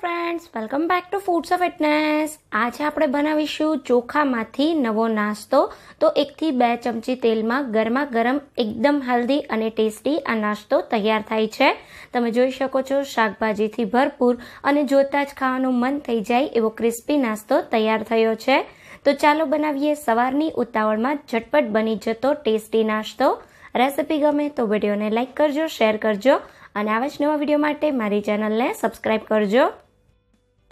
friends welcome back to foods of fitness આજે આપણે બનાવીશું ચોખામાંથી નવો નાસ્તો તો એકથી બે ચમચી તેલમાં ગરમા ગરમ એકદમ હેલ્ધી અને ટેસ્ટી આ નાસ્તો તૈયાર થાય છે તમે જોઈ શકો છો શાકભાજીથી ભરપૂર અને જોતા જ ખાવાનું મન થઈ જાય એવો ક્રિસ્પી નાસ્તો તૈયાર થયો છે તો ચાલો બનાવીએ સવારની ઉતાવળમાં ઝટપટ બની જતો ટેસ્ટી નાસ્તો રેસિપી ગમે તો વિડીયોને લાઇક કરજો શેર કરજો અને આવા જ નવા વિડીયો માટે મારી ચેનલને સબસ્ક્રાઈબ કરજો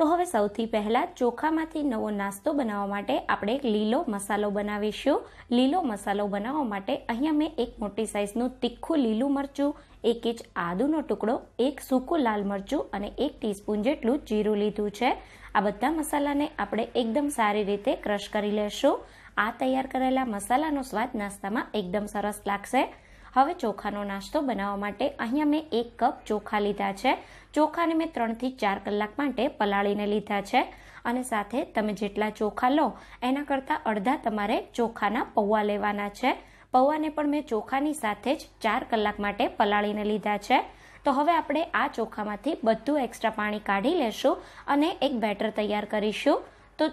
તો હવે સૌથી પહેલાં ચોખામાંથી નવો નાસ્તો બનાવવા માટે આપણે એક લીલો મસાલો બનાવીશું લીલો મસાલો બનાવવા માટે અહીંયા મેં એક મોટી સાઇઝનું તીખું લીલું મરચું એક ઇંચ આદુનો ટુકડો એક સૂકું લાલ મરચું અને એક ટીસ્પૂન જેટલું જીરું લીધું છે આ બધા મસાલાને આપણે એકદમ સારી રીતે ક્રશ કરી લેશું આ તૈયાર કરેલા મસાલાનો સ્વાદ નાસ્તામાં એકદમ સરસ લાગશે હવે ચોખાનો નાસ્તો બનાવવા માટે અહીંયા મેં એક કપ ચોખા લીધા છે ચોખાને મેં ત્રણથી ચાર કલાક માટે પલાળીને લીધા છે અને સાથે તમે જેટલા ચોખા લો એના કરતાં અડધા તમારે ચોખાના પૌવા લેવાના છે પૌવાને પણ મેં ચોખાની સાથે જ ચાર કલાક માટે પલાળીને લીધા છે તો હવે આપણે આ ચોખામાંથી બધું એક્સ્ટ્રા પાણી કાઢી લેશું અને એક બેટર તૈયાર કરીશું તો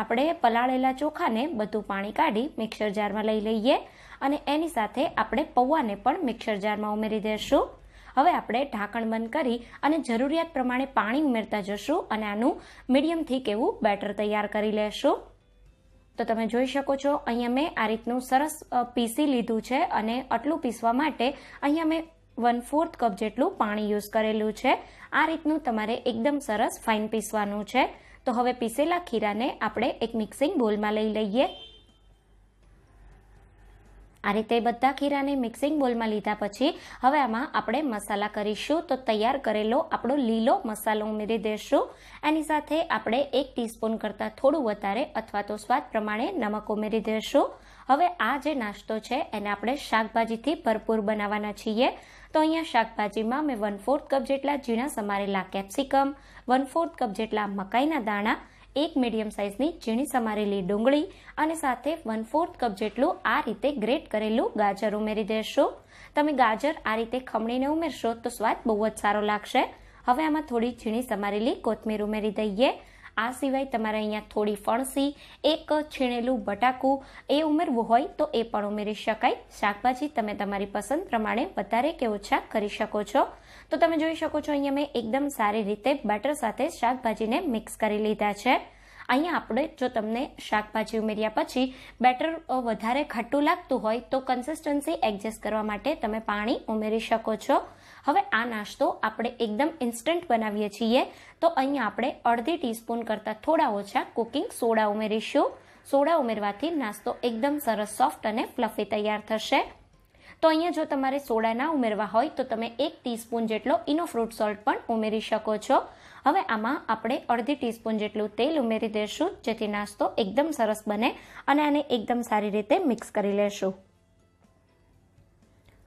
આપણે પલાળેલા ચોખાને બધું પાણી કાઢી મિક્સર જારમાં લઈ લઈએ અને એની સાથે આપણે પૌવાને પણ મિક્સર જારમાં ઉમેરી દેશું હવે આપણે ઢાંકણ બંધ કરી અને જરૂરિયાત પ્રમાણે પાણી ઉમેરતા જશું અને આનું મીડિયમ થીક એવું બેટર તૈયાર કરી લેશું તો તમે જોઈ શકો છો અહીંયા મેં આ રીતનું સરસ પીસી લીધું છે અને આટલું પીસવા માટે અહીંયા મેં વન ફોર્થ કપ જેટલું પાણી યુઝ કરેલું છે આ રીતનું તમારે એકદમ સરસ ફાઇન પીસવાનું છે તો હવે પીસેલા ખીરાને આપણે એક મિક્સિંગ બોલમાં લઈ લઈએ આ રીતે બધા ખીરાને મિક્સિંગ બોલમાં લીધા પછી હવે આમાં આપણે મસાલા કરીશું તો તૈયાર કરેલો આપણો લીલો મસાલો ઉમેરી દઈશું એની સાથે આપણે એક ટીસ્પૂન કરતાં થોડું વધારે અથવા તો સ્વાદ પ્રમાણે નમક ઉમેરી દઈશું હવે આ જે નાસ્તો છે એને આપણે શાકભાજીથી ભરપૂર બનાવવાના છીએ તો અહીંયા શાકભાજીમાં મેં વન ફોર્થ કપ જેટલા ઝીણા સમારેલા કેપ્સિકમ વન ફોર્થ કપ જેટલા મકાઈના દાણા એક મીડિયમ સાઇઝની ઝીણી સમારેલી ડુંગળી અને સાથે વન ફોર્થ કપ જેટલું આ રીતે ગ્રેટ કરેલું ગાજર ઉમેરી દેશો તમે ગાજર આ રીતે ખમણીને ઉમેરશો તો સ્વાદ બહુ જ સારો લાગશે હવે આમાં થોડી ઝીણી સમારેલી કોથમીર ઉમેરી દઈએ આ સિવાય તમારે અહીંયા થોડી ફણસી એક છીણેલું બટાકું એ ઉમેરવું હોય તો એ પણ ઉમેરી શકાય શાકભાજી તમે તમારી પસંદ પ્રમાણે વધારે કે ઓછા કરી શકો છો તો તમે જોઈ શકો છો અહીંયા મેં એકદમ સારી રીતે બેટર સાથે શાકભાજીને મિક્સ કરી લીધા છે અહીંયા આપણે જો તમને શાકભાજી ઉમેર્યા પછી બેટર વધારે ઘટ્ટું લાગતું હોય તો કન્સિસ્ટન્સી એડજસ્ટ કરવા માટે તમે પાણી ઉમેરી શકો છો હવે આ નાસ્તો આપણે એકદમ ઇન્સ્ટન્ટ બનાવીએ છીએ તો અહીંયા આપણે અડધી ટીસ્પૂન કરતાં થોડા ઓછા કુકિંગ સોડા ઉમેરીશું સોડા ઉમેરવાથી નાસ્તો એકદમ સરસ સોફ્ટ અને ફ્લફી તૈયાર થશે તો અહીંયા જો તમારે સોડા ના ઉમેરવા હોય તો તમે એક ટીસ્પૂન જેટલો ઇનો ફ્રૂટ સોલ્ટ પણ ઉમેરી શકો છો હવે આમાં આપણે અડધી ટીસ્પૂન જેટલું તેલ ઉમેરી દઈશું જેથી નાસ્તો એકદમ સરસ બને અને આને એકદમ સારી રીતે મિક્સ કરી લેશું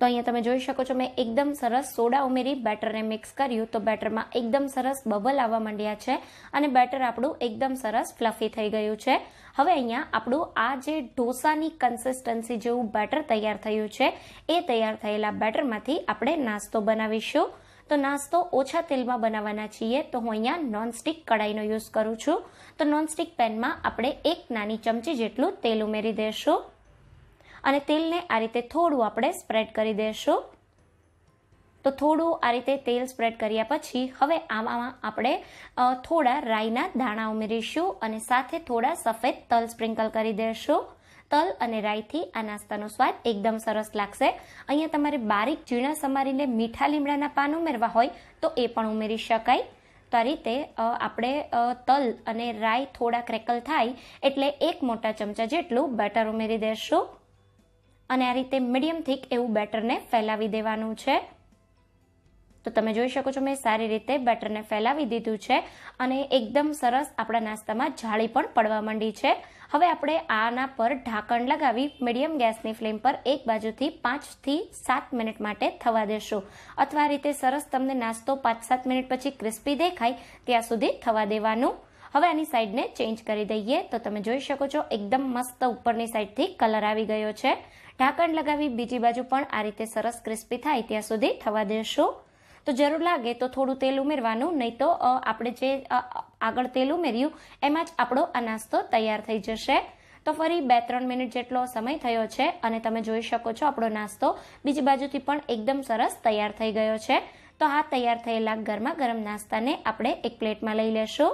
તો અહીંયા તમે જોઈ શકો છો મેં એકદમ સરસ સોડા ઉમેરી બેટરને મિક્સ કર્યું તો બેટરમાં એકદમ સરસ બબલ આવવા માંડ્યા છે અને બેટર આપણું એકદમ સરસ ફ્લફી થઈ ગયું છે હવે અહીંયા આપણું આ જે ઢોસાની કન્સિસ્ટન્સી જેવું બેટર તૈયાર થયું છે એ તૈયાર થયેલા બેટરમાંથી આપણે નાસ્તો બનાવીશું તો નાસ્તો ઓછા તેલમાં બનાવવાના છીએ તો હું અહીંયા નોનસ્ટિક કડાઈનો યુઝ કરું છું તો નોનસ્ટિક પેનમાં આપણે એક નાની ચમચી જેટલું તેલ ઉમેરી દઈશું અને તેલને આ રીતે થોડું આપણે સ્પ્રેડ કરી દઈશું તો થોડું આ રીતે તેલ સ્પ્રેડ કર્યા પછી હવે આમાં આપણે થોડા રાઈના દાણા ઉમેરીશું અને સાથે થોડા સફેદ તલ સ્પ્રિંકલ કરી દઈશું તલ અને રાઈથી આ નાસ્તાનો સ્વાદ એકદમ સરસ લાગશે અહીંયા તમારે બારીક ઝીણા સમારીને મીઠા લીમડાના પાન ઉમેરવા હોય તો એ પણ ઉમેરી શકાય તો આ રીતે આપણે તલ અને રાઈ થોડા ક્રેકલ થાય એટલે એક મોટા ચમચા જેટલું બટર ઉમેરી દઈશું અને આ રીતે મીડિયમ થીક એવું બેટરને ફેલાવી દેવાનું છે તો તમે જોઈ શકો છો મેં સારી રીતે બેટરને ફેલાવી દીધું છે અને એકદમ સરસ આપણા નાસ્તામાં જાળી પણ પડવા માંડી છે હવે આપણે આના પર ઢાંકણ લગાવી મીડિયમ ગેસની ફ્લેમ પર એક બાજુથી પાંચથી સાત મિનિટ માટે થવા દેશું અથવા આ રીતે સરસ તમને નાસ્તો પાંચ સાત મિનિટ પછી ક્રિસ્પી દેખાય ત્યાં સુધી થવા દેવાનું હવે આની સાઈડને ચેન્જ કરી દઈએ તો તમે જોઈ શકો છો એકદમ મસ્ત ઉપરની સાઈડથી કલર આવી ગયો છે ઢાંકણ લગાવી બીજી બાજુ પણ આ રીતે સરસ ક્રિસ્પી થાય ત્યાં સુધી થવા દેશો તો જરૂર લાગે તો થોડું તેલ ઉમેરવાનું નહીં તો આપણે જે આગળ તેલ ઉમેર્યું એમાં જ આપણો આ નાસ્તો તૈયાર થઈ જશે તો ફરી બે ત્રણ મિનિટ જેટલો સમય થયો છે અને તમે જોઈ શકો છો આપણો નાસ્તો બીજી બાજુથી પણ એકદમ સરસ તૈયાર થઈ ગયો છે તો હા તૈયાર થયેલા ગરમા ગરમ નાસ્તાને આપણે એક પ્લેટમાં લઈ લેશું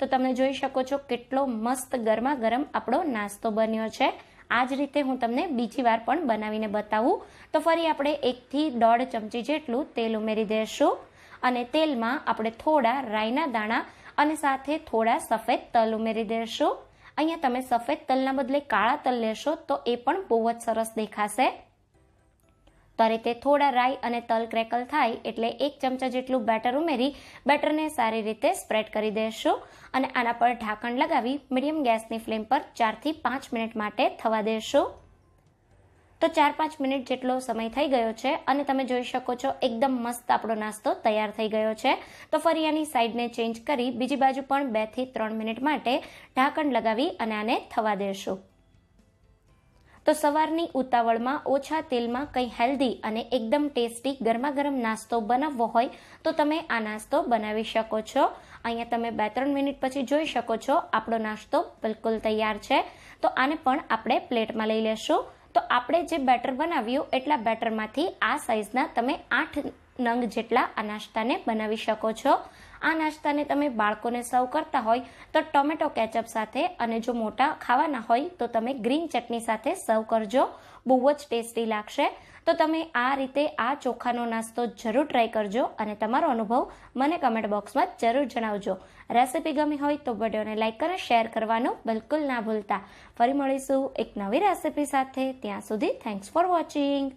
તો તમે જોઈ શકો છો કેટલો મસ્ત ગરમા ગરમ આપણો નાસ્તો બન્યો છે આ જ રીતે હું તમને બીજી વાર પણ બનાવીને બતાવું તો ફરી આપણે એકથી દોઢ ચમચી જેટલું તેલ ઉમેરી દેશું અને તેલમાં આપણે થોડા રાઈના દાણા અને સાથે થોડા સફેદ તલ ઉમેરી દેશું અહીંયા તમે સફેદ તલના બદલે કાળા તલ લેશો તો એ પણ બહુ જ સરસ દેખાશે ત્યારે તે થોડા રાઈ અને તલ ક્રેકલ થાય એટલે એક ચમચા જેટલું બેટર ઉમેરી બેટરને સારી રીતે સ્પ્રેડ કરી દેશું અને આના પર ઢાંકણ લગાવી મીડિયમ ગેસની ફ્લેમ પર ચારથી પાંચ મિનિટ માટે થવા દેશું તો ચાર પાંચ મિનિટ જેટલો સમય થઈ ગયો છે અને તમે જોઈ શકો છો એકદમ મસ્ત આપણો નાસ્તો તૈયાર થઈ ગયો છે તો ફરી આની સાઈડને ચેન્જ કરી બીજી બાજુ પણ બેથી ત્રણ મિનિટ માટે ઢાંકણ લગાવી અને આને થવા દેશું તો સવારની ઉતાવળમાં ઓછા તેલમાં કંઈ હેલ્ધી અને એકદમ ટેસ્ટી ગરમા ગરમ નાસ્તો બનાવવો હોય તો તમે આ નાસ્તો બનાવી શકો છો અહીંયા તમે બે ત્રણ મિનિટ પછી જોઈ શકો છો આપણો નાસ્તો બિલકુલ તૈયાર છે તો આને પણ આપણે પ્લેટમાં લઈ લેશું તો આપણે જે બેટર બનાવ્યું એટલા બેટરમાંથી આ સાઇઝના તમે આઠ નંગ જેટલા આ નાસ્તાને બનાવી શકો છો આ નાસ્તાને તમે બાળકોને સર્વ કરતા હોય તો ટોમેટો કેચઅપ સાથે અને જો મોટા ખાવાના હોય તો તમે ગ્રીન ચટણી સાથે સર્વ કરજો બહુ જ ટેસ્ટી લાગશે તો તમે આ રીતે આ ચોખાનો નાસ્તો જરૂર ટ્રાય કરજો અને તમારો અનુભવ મને કમેન્ટ બોક્સમાં જરૂર જણાવજો રેસીપી ગમી હોય તો વિડીયોને લાઇક અને શેર કરવાનું બિલકુલ ના ભૂલતા ફરી મળીશું એક નવી રેસીપી સાથે ત્યાં સુધી થેન્ક્સ ફોર વોચિંગ